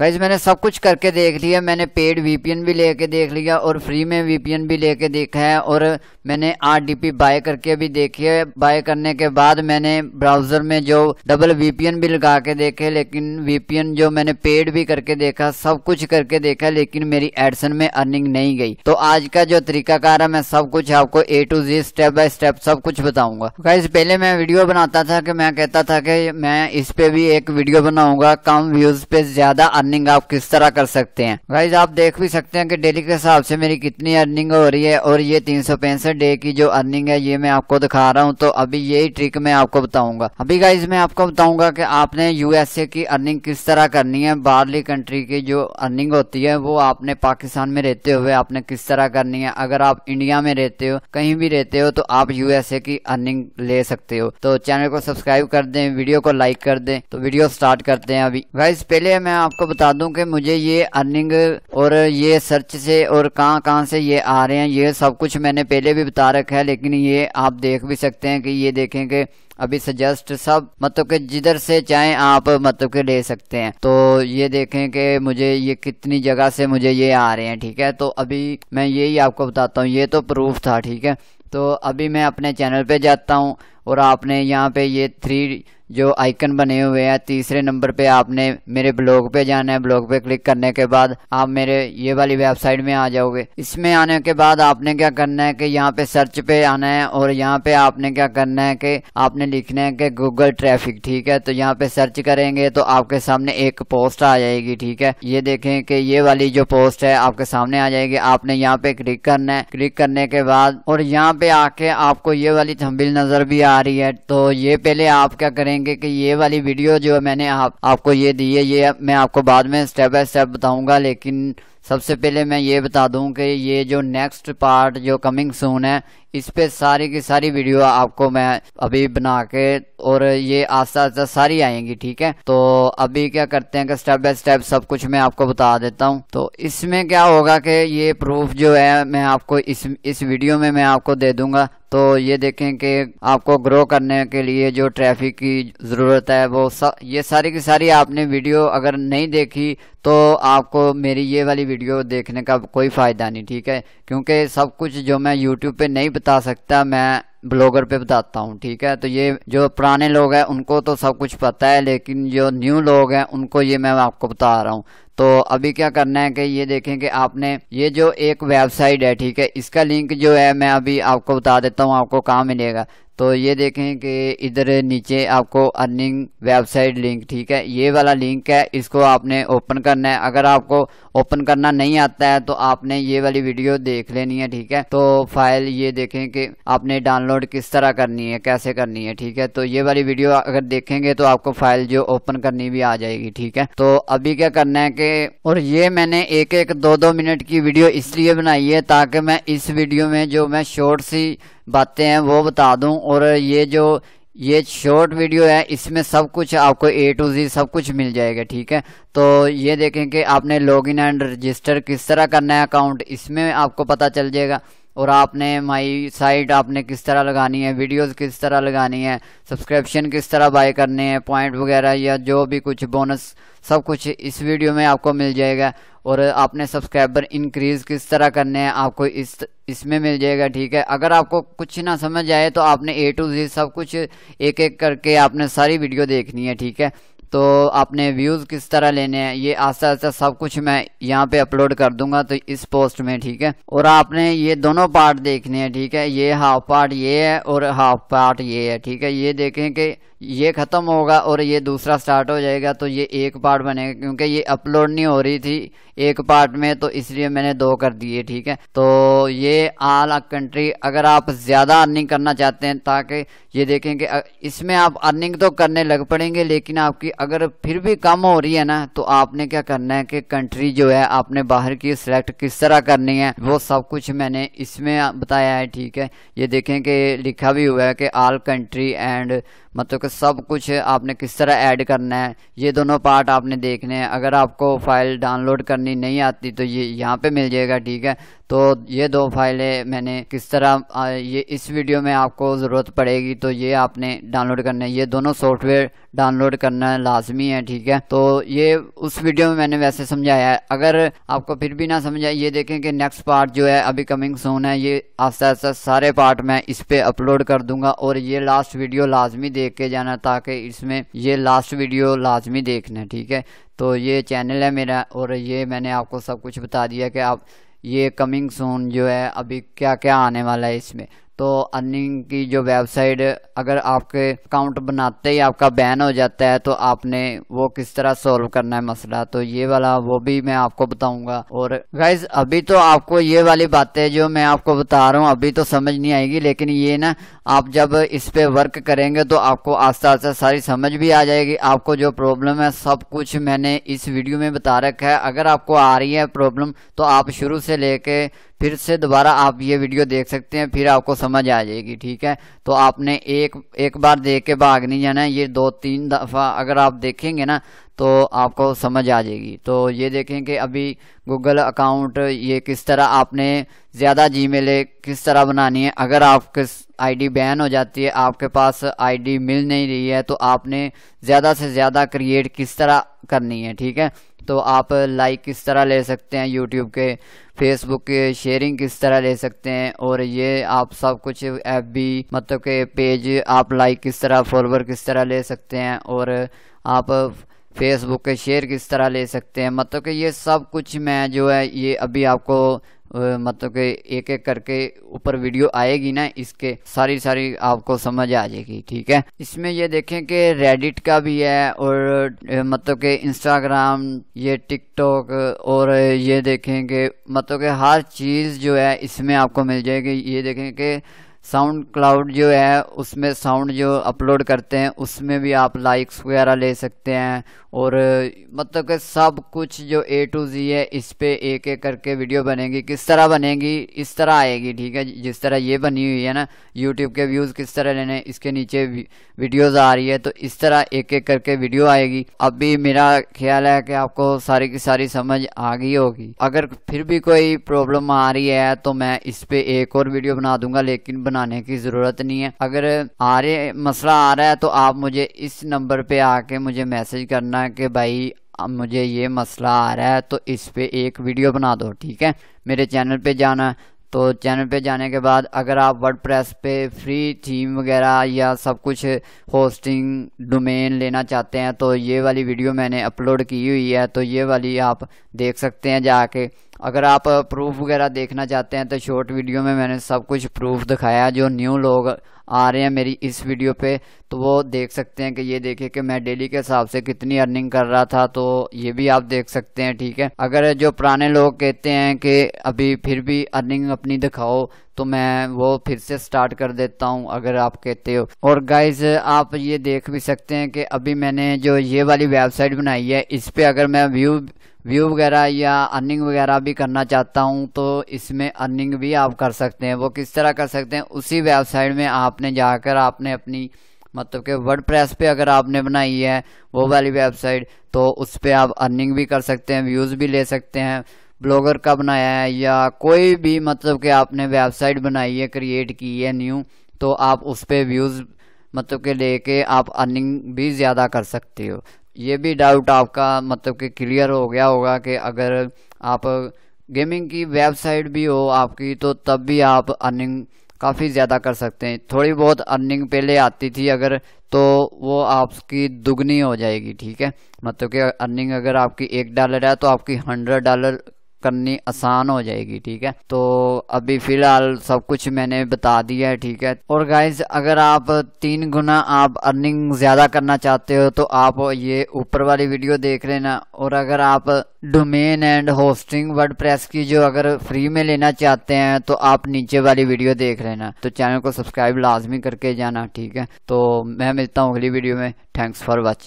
guys मैंने सब कुछ करके देख लिया मैंने पेड वीपीएन भी लेके देख लिया और फ्री में वीपीएन भी लेके देखा है और मैंने आरडीपी बाय करके भी देखी है बाय करने के बाद मैंने ब्राउजर में जो डबल वीपीएन भी लगा के देखे लेकिन वीपीएन जो मैंने पेड भी करके देखा सब कुछ करके देखा लेकिन मेरी एडसन में अर्निंग नहीं गई तो आज का जो तरीकाकार है मैं सब कुछ आपको A to Z step by step सब कुछ बताऊंगा गाइज पहले मैं वीडियो बनाता था कि मैं कहता था कि मैं इस पे भी एक वीडियो बनाऊंगा कम व्यूज पे ज्यादा अर्निंग आप किस तरह कर सकते हैं गाइज आप देख भी सकते हैं कि डेली के हिसाब से मेरी कितनी अर्निंग हो रही है और ये तीन सौ पैंसठ डे की जो अर्निंग है ये मैं आपको दिखा रहा हूँ तो अभी यही ट्रिक मैं आपको बताऊंगा अभी गाइज मैं आपको बताऊंगा की आपने यूएसए की अर्निंग किस तरह करनी है बाहरली कंट्री की जो अर्निंग होती है वो आपने पाकिस्तान में रहते हुए आपने किस तरह करनी है अगर आप इंडिया में रहते हो कहीं भी रहते हो तो आप यूएसए की अर्निंग ले सकते हो तो चैनल को सब्सक्राइब कर दें वीडियो को लाइक कर दें तो वीडियो स्टार्ट करते हैं अभी गाइज पहले मैं आपको बता दूं कि मुझे ये अर्निंग और ये सर्च से और कहां कहां से ये आ रहे हैं ये सब कुछ मैंने पहले भी बता रखा है लेकिन ये आप देख भी सकते हैं कि ये देखें कि अभी सजेस्ट सब मतलब के जिधर से चाहे आप मतलब के ले सकते हैं तो ये देखें कि मुझे ये कितनी जगह से मुझे ये आ रहे हैं ठीक है तो अभी मैं यही आपको बताता हूँ ये तो प्रूफ था ठीक है तो अभी मैं अपने चैनल पे जाता हूँ और आपने यहाँ पे ये थ्री जो आइकन बने हुए हैं तीसरे नंबर पे आपने मेरे ब्लॉग पे जाना है ब्लॉग पे क्लिक करने के बाद आप मेरे ये वाली वेबसाइट में आ जाओगे इसमें आने के बाद आपने क्या करना है कि यहाँ पे सर्च पे आना है और यहाँ पे आपने क्या करना है कि आपने लिखना है कि गूगल ट्रैफिक ठीक है तो यहाँ पे सर्च करेंगे तो आपके सामने एक पोस्ट आ जाएगी ठीक है ये देखें कि ये वाली जो पोस्ट है आपके सामने आ जाएगी आपने यहाँ पे क्लिक करना है क्लिक करने के बाद और यहाँ पे आके आपको ये वाली थम्बिल नजर भी आ रही है तो ये पहले आप क्या करें करेंगे कि ये वाली वीडियो जो मैंने आप, आपको ये दी है ये मैं आपको बाद में स्टेप बाय स्टेप बताऊंगा लेकिन सबसे पहले मैं ये बता दूं कि ये जो नेक्स्ट पार्ट जो कमिंग सून है इस पे सारी की सारी वीडियो आपको मैं अभी बना के और ये आस्ता आस्ता सारी आएंगी ठीक है तो अभी क्या करते हैं कि स्टेप बाय स्टेप सब कुछ मैं आपको बता देता हूँ तो इसमें क्या होगा कि ये प्रूफ जो है मैं आपको इस इस वीडियो में मैं आपको दे दूंगा तो ये देखें कि आपको ग्रो करने के लिए जो ट्रैफिक की ज़रूरत है वो सा, ये सारी की सारी आपने वीडियो अगर नहीं देखी तो आपको मेरी ये वाली वीडियो देखने का कोई फ़ायदा नहीं ठीक है क्योंकि सब कुछ जो मैं यूट्यूब पे नहीं बता सकता मैं ब्लॉगर पे बताता हूँ ठीक है तो ये जो पुराने लोग हैं उनको तो सब कुछ पता है लेकिन जो न्यू लोग हैं उनको ये मैं आपको बता रहा हूँ तो अभी क्या करना है कि ये देखें कि आपने ये जो एक वेबसाइट है ठीक है इसका लिंक जो है मैं अभी आपको बता देता हूँ आपको कहाँ मिलेगा तो ये देखें कि इधर नीचे आपको अर्निंग वेबसाइट लिंक ठीक है ये वाला लिंक है इसको आपने ओपन करना है अगर आपको ओपन करना नहीं आता है तो आपने ये वाली वीडियो देख लेनी है ठीक है तो फाइल ये देखें कि आपने डाउनलोड किस तरह करनी है कैसे करनी है ठीक है तो ये वाली वीडियो अगर देखेंगे तो आपको फाइल जो ओपन करनी भी आ जाएगी ठीक है तो अभी क्या करना है कि और ये मैंने एक एक दो दो मिनट की वीडियो इसलिए बनाई है ताकि मैं इस वीडियो में जो मैं शॉर्ट सी बातें हैं वो बता दूं और ये जो ये शॉर्ट वीडियो है इसमें सब कुछ आपको ए टू जी सब कुछ मिल जाएगा ठीक है तो ये देखें कि आपने लॉगिन एंड रजिस्टर किस तरह करना है अकाउंट इसमें आपको पता चल जाएगा और आपने माई साइट आपने किस तरह लगानी है वीडियोस किस तरह लगानी है सब्सक्रिप्शन किस तरह बाय करने हैं पॉइंट वगैरह या जो भी कुछ बोनस सब कुछ इस वीडियो में आपको मिल जाएगा और आपने सब्सक्राइबर इंक्रीज किस तरह करने हैं आपको इस इसमें मिल जाएगा ठीक है अगर आपको कुछ ना समझ आए तो आपने ए टू जी सब कुछ एक एक करके आपने सारी वीडियो देखनी है ठीक है तो आपने व्यूज़ किस तरह लेने हैं ये आस्ता आस्ता सब कुछ मैं यहाँ पे अपलोड कर दूंगा तो इस पोस्ट में ठीक है और आपने ये दोनों पार्ट देखने हैं ठीक है ये हाफ पार्ट ये है और हाफ पार्ट ये है ठीक है ये देखें कि ये ख़त्म होगा और ये दूसरा स्टार्ट हो जाएगा तो ये एक पार्ट बनेगा क्योंकि ये अपलोड नहीं हो रही थी एक पार्ट में तो इसलिए मैंने दो कर दिए ठीक है तो ये आल कंट्री अगर आप ज़्यादा अर्निंग करना चाहते हैं ताकि ये देखें कि इसमें आप अर्निंग तो करने लग पड़ेंगे लेकिन आपकी अगर फिर भी कम हो रही है ना तो आपने क्या करना है कि कंट्री जो है आपने बाहर की सिलेक्ट किस तरह करनी है वो सब कुछ मैंने इसमें बताया है ठीक है ये देखें कि लिखा भी हुआ है कि ऑल कंट्री एंड मतलब कि सब कुछ आपने किस तरह ऐड करना है ये दोनों पार्ट आपने देखने हैं अगर आपको फ़ाइल डाउनलोड करनी नहीं आती तो ये यहाँ पे मिल जाएगा ठीक है तो ये दो फाइलें मैंने किस तरह ये इस वीडियो में आपको ज़रूरत पड़ेगी तो ये आपने डाउनलोड करना है ये दोनों सॉफ्टवेयर डाउनलोड करना लाजमी है ठीक है तो ये उस वीडियो में मैंने वैसे समझाया है अगर आपको फिर भी ना समझा ये देखें कि नेक्स्ट पार्ट जो है अभी कमिंग सोन है ये आस्ता आस्ता सारे पार्ट मैं इस पर अपलोड कर दूंगा और ये लास्ट वीडियो लाजमी देख के जाना ताकि इसमें ये लास्ट वीडियो लाजमी देखना ठीक है तो ये चैनल है मेरा और ये मैंने आपको सब कुछ बता दिया कि आप ये कमिंग सोन जो है अभी क्या क्या आने वाला है इसमें तो अर्निंग की जो वेबसाइट अगर आपके अकाउंट बनाते ही आपका बैन हो जाता है तो आपने वो किस तरह सोल्व करना है मसला तो ये वाला वो भी मैं आपको बताऊंगा और गाइज अभी तो आपको ये वाली बातें जो मैं आपको बता रहा हूँ अभी तो समझ नहीं आएगी लेकिन ये ना आप जब इस पे वर्क करेंगे तो आपको आस्ता आस्ता सारी समझ भी आ जाएगी आपको जो प्रॉब्लम है सब कुछ मैंने इस वीडियो में बता रखा है अगर आपको आ रही है प्रॉब्लम तो आप शुरू से लेके फिर से दोबारा आप ये वीडियो देख सकते हैं फिर आपको समझ आ जाएगी ठीक है तो आपने एक एक बार देख के भाग नहीं जाना है ये दो तीन दफ़ा अगर आप देखेंगे ना तो आपको समझ आ जाएगी तो ये देखें कि अभी गूगल अकाउंट ये किस तरह आपने ज़्यादा जी किस तरह बनानी है अगर आपके आईडी बैन हो जाती है आपके पास आईडी मिल नहीं रही है तो आपने ज़्यादा से ज़्यादा क्रिएट किस तरह करनी है ठीक है तो आप लाइक किस तरह ले सकते हैं यूट्यूब के फेसबुक के शेयरिंग किस तरह ले सकते हैं और ये आप सब कुछ एफ बी मतलब के पेज आप लाइक किस तरह फॉलोअर किस तरह ले सकते हैं और आप फेसबुक के शेयर किस तरह ले सकते हैं मतलब कि ये सब कुछ मैं जो है ये अभी आपको मतलब कि एक एक करके ऊपर वीडियो आएगी ना इसके सारी सारी आपको समझ आ जाएगी ठीक है इसमें ये देखें कि रेडिट का भी है और मतलब कि इंस्टाग्राम ये टिकटॉक और ये देखें कि मतलब कि हर चीज़ जो है इसमें आपको मिल जाएगी ये देखें कि साउंड क्लाउड जो है उसमें साउंड जो अपलोड करते हैं उसमें भी आप लाइक्स वगैरह ले सकते हैं और मतलब कि सब कुछ जो ए टू जी है इस पर एक एक करके वीडियो बनेगी किस तरह बनेगी इस तरह आएगी ठीक है जिस तरह ये बनी हुई है ना यूट्यूब के व्यूज़ किस तरह लेने इसके नीचे वीडियोज़ आ रही है तो इस तरह एक एक करके वीडियो आएगी अभी मेरा ख्याल है कि आपको सारी की सारी समझ आ गई होगी अगर फिर भी कोई प्रॉब्लम आ रही है तो मैं इस पर एक और वीडियो बना दूंगा लेकिन बना बनाने की ज़रूरत नहीं है अगर आ रहे मसला आ रहा है तो आप मुझे इस नंबर पे आके मुझे मैसेज करना है कि भाई अब मुझे ये मसला आ रहा है तो इस पे एक वीडियो बना दो ठीक है मेरे चैनल पे जाना तो चैनल पे जाने के बाद अगर आप वर्डप्रेस पे फ्री थीम वगैरह या सब कुछ होस्टिंग डोमेन लेना चाहते हैं तो ये वाली वीडियो मैंने अपलोड की हुई है तो ये वाली आप देख सकते हैं जाके अगर आप प्रूफ वगैरह देखना चाहते हैं तो शॉर्ट वीडियो में मैंने सब कुछ प्रूफ दिखाया जो न्यू लोग आ रहे हैं मेरी इस वीडियो पे तो वो देख सकते हैं कि ये देखे कि मैं डेली के हिसाब से कितनी अर्निंग कर रहा था तो ये भी आप देख सकते हैं ठीक है अगर जो पुराने लोग कहते हैं कि अभी फिर भी अर्निंग अपनी दिखाओ तो मैं वो फिर से स्टार्ट कर देता हूँ अगर आप कहते हो और गाइज आप ये देख भी सकते हैं कि अभी मैंने जो ये वाली वेबसाइट बनाई है इस पर अगर मैं व्यू व्यू वगैरह या अर्निंग वगैरह भी करना चाहता हूँ तो इसमें अर्निंग भी आप कर सकते हैं वो किस तरह कर सकते हैं उसी वेबसाइट में आपने जाकर आपने अपनी मतलब कि वर्ड प्रेस पर अगर आपने बनाई है वो वाली वेबसाइट तो उस पर आप अर्निंग भी कर सकते हैं व्यूज़ भी ले सकते हैं ब्लॉगर का बनाया है या कोई भी मतलब कि आपने वेबसाइट बनाई है क्रिएट की है न्यू तो आप उस पर व्यूज़ मतलब के लेके आप अर्निंग भी ज़्यादा कर सकते हो ये भी डाउट आपका मतलब कि क्लियर हो गया होगा कि अगर आप गेमिंग की वेबसाइट भी हो आपकी तो तब भी आप अर्निंग काफ़ी ज़्यादा कर सकते हैं थोड़ी बहुत अर्निंग पहले आती थी अगर तो वो आपकी दुगनी हो जाएगी ठीक है मतलब कि अर्निंग अगर आपकी एक डॉलर है तो आपकी हंड्रेड डॉलर करनी आसान हो जाएगी ठीक है तो अभी फिलहाल सब कुछ मैंने बता दिया है ठीक है और गाइज अगर आप तीन गुना आप अर्निंग ज़्यादा करना चाहते हो तो आप ये ऊपर वाली वीडियो देख लेना और अगर आप डोमेन एंड होस्टिंग वर्ड की जो अगर फ्री में लेना चाहते हैं तो आप नीचे वाली वीडियो देख लेना तो चैनल को सब्सक्राइब लाजमी करके जाना ठीक है तो मैं मिलता हूँ अगली वीडियो में थैंक्स फॉर वॉचिंग